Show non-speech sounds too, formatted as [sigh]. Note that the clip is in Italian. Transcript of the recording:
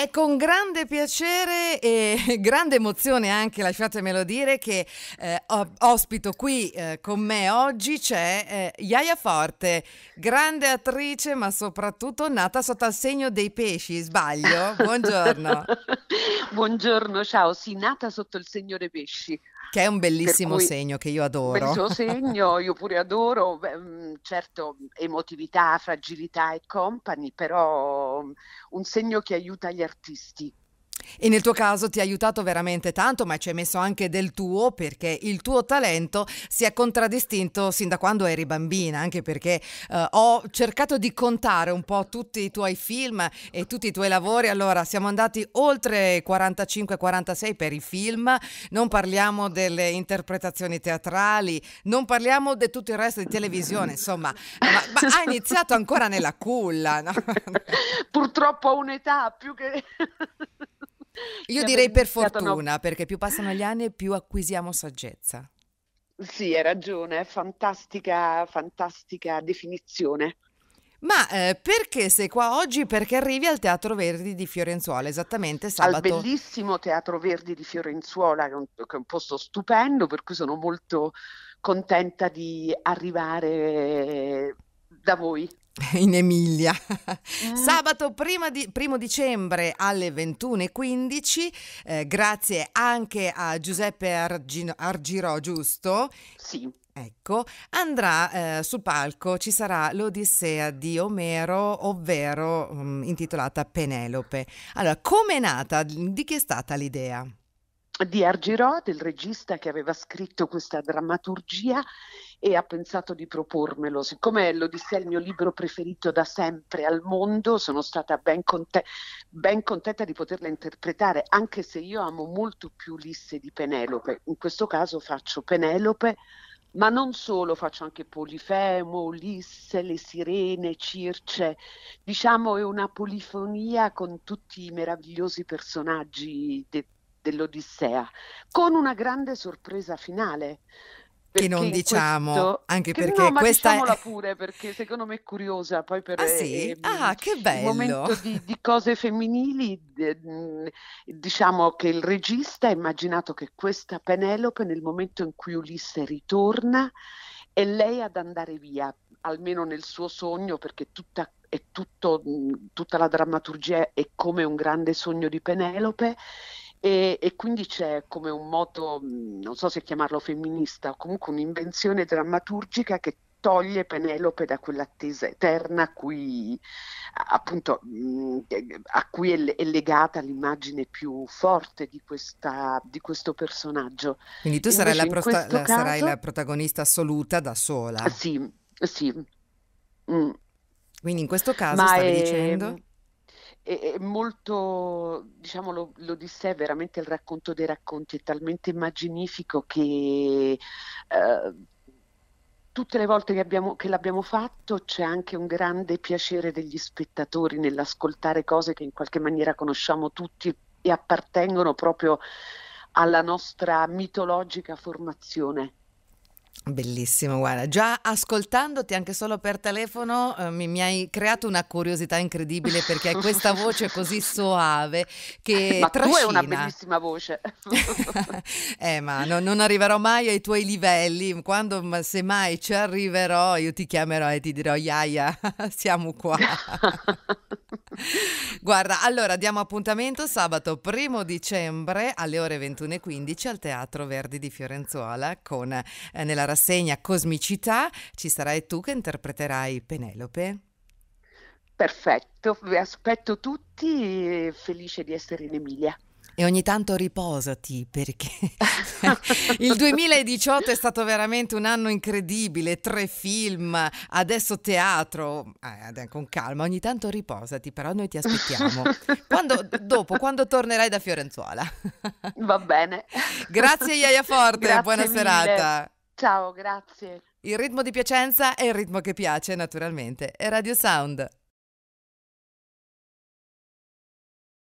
È con grande piacere e [laughs] grande emozione anche, lasciatemelo dire, che eh, ospito qui eh, con me oggi c'è eh, Iaia Forte, grande attrice ma soprattutto nata sotto al segno dei pesci, sbaglio? [laughs] Buongiorno. Buongiorno, ciao, sì, nata sotto il segno dei pesci, che è un bellissimo cui, segno che io adoro. Bellissimo segno, [laughs] io pure adoro, mm, certo emotività, fragilità e compagni, però mm, un segno che aiuta gli artisti e nel tuo caso ti ha aiutato veramente tanto, ma ci hai messo anche del tuo perché il tuo talento si è contraddistinto sin da quando eri bambina, anche perché eh, ho cercato di contare un po' tutti i tuoi film e tutti i tuoi lavori, allora siamo andati oltre 45-46 per i film, non parliamo delle interpretazioni teatrali, non parliamo di tutto il resto di televisione, insomma, ma, ma hai iniziato ancora nella culla. No? [laughs] Purtroppo a un'età più che... Io direi per fortuna, no. perché più passano gli anni e più acquisiamo saggezza. Sì, hai ragione, fantastica, fantastica definizione. Ma eh, perché sei qua oggi? Perché arrivi al Teatro Verdi di Fiorenzuola, esattamente sabato. Al bellissimo Teatro Verdi di Fiorenzuola, che è un, che è un posto stupendo, per cui sono molto contenta di arrivare da voi. [laughs] in Emilia. Eh. Sabato di, primo dicembre alle 21.15, eh, grazie anche a Giuseppe Argino, Argirò, giusto? Sì. Ecco, andrà eh, sul palco, ci sarà l'Odissea di Omero, ovvero mh, mm, intitolata Penelope. Allora, com'è nata? Di chi è stata l'idea? di Argirò, del regista che aveva scritto questa drammaturgia e ha pensato di propormelo. Siccome l'Odissea è il mio libro preferito da sempre al mondo, sono stata ben, conte- ben contenta di poterla interpretare, anche se io amo molto più Ulisse di Penelope. In questo caso faccio Penelope, ma non solo, faccio anche Polifemo, Ulisse, le sirene, Circe, diciamo è una polifonia con tutti i meravigliosi personaggi de- dell'Odissea, con una grande sorpresa finale. Perché che non diciamo, questo... anche perché no, ma questa diciamola è... pure perché secondo me è curiosa poi per ah, sì? eh, ah, mm, che bello. il momento di, di cose femminili mm, diciamo che il regista ha immaginato che questa Penelope nel momento in cui Ulisse ritorna è lei ad andare via almeno nel suo sogno perché tutta tutto, mm, tutta la drammaturgia è come un grande sogno di Penelope e, e, quindi c'è come un moto, mhmm, non so se chiamarlo femminista, o comunque un'invenzione drammaturgica che toglie Penelope da quell'attesa eterna a cui, appunto, mhmm, a cui è, legata l'immagine più forte di, questa, di questo personaggio. Quindi tu sarai la, prosta- la, caso, sarai la, protagonista assoluta da sola. Sì, sì. Mm. Quindi in questo caso Ma stavi è... dicendo è, molto, diciamo, lo, lo disse veramente il racconto dei racconti, è talmente immaginifico che eh, tutte le volte che, abbiamo, che, l'abbiamo fatto c'è anche un grande piacere degli spettatori nell'ascoltare cose che in qualche maniera conosciamo tutti e appartengono proprio alla nostra mitologica formazione. Bellissimo, guarda, già ascoltandoti anche solo per telefono eh, mi, mi, hai creato una curiosità incredibile perché hai [laughs] questa voce così soave che ma trascina. tu hai una bellissima voce. [laughs] eh, ma no, non arriverò mai ai tuoi livelli, quando ma, semmai ci arriverò io ti chiamerò e ti dirò Iaia, [laughs] siamo qua. Guarda, allora diamo appuntamento sabato 1 dicembre alle ore 21.15 al Teatro Verdi di Fiorenzuola con eh, nella rassegna Cosmicità ci sarai tu che interpreterai Penelope. Perfetto, vi aspetto tutti, felice di essere in Emilia e ogni tanto riposati perché [laughs] il 2018 è stato veramente un anno incredibile, tre film, adesso teatro, eh, con calma, ogni tanto riposati, però noi ti aspettiamo. [laughs] Quando, dopo, quando tornerai da Fiorenzuola. Va bene. [laughs] Grazie Iaia Forte, grazie buona mille. serata. Ciao, grazie. Il ritmo di Piacenza è il ritmo che piace, naturalmente. È Radio Sound.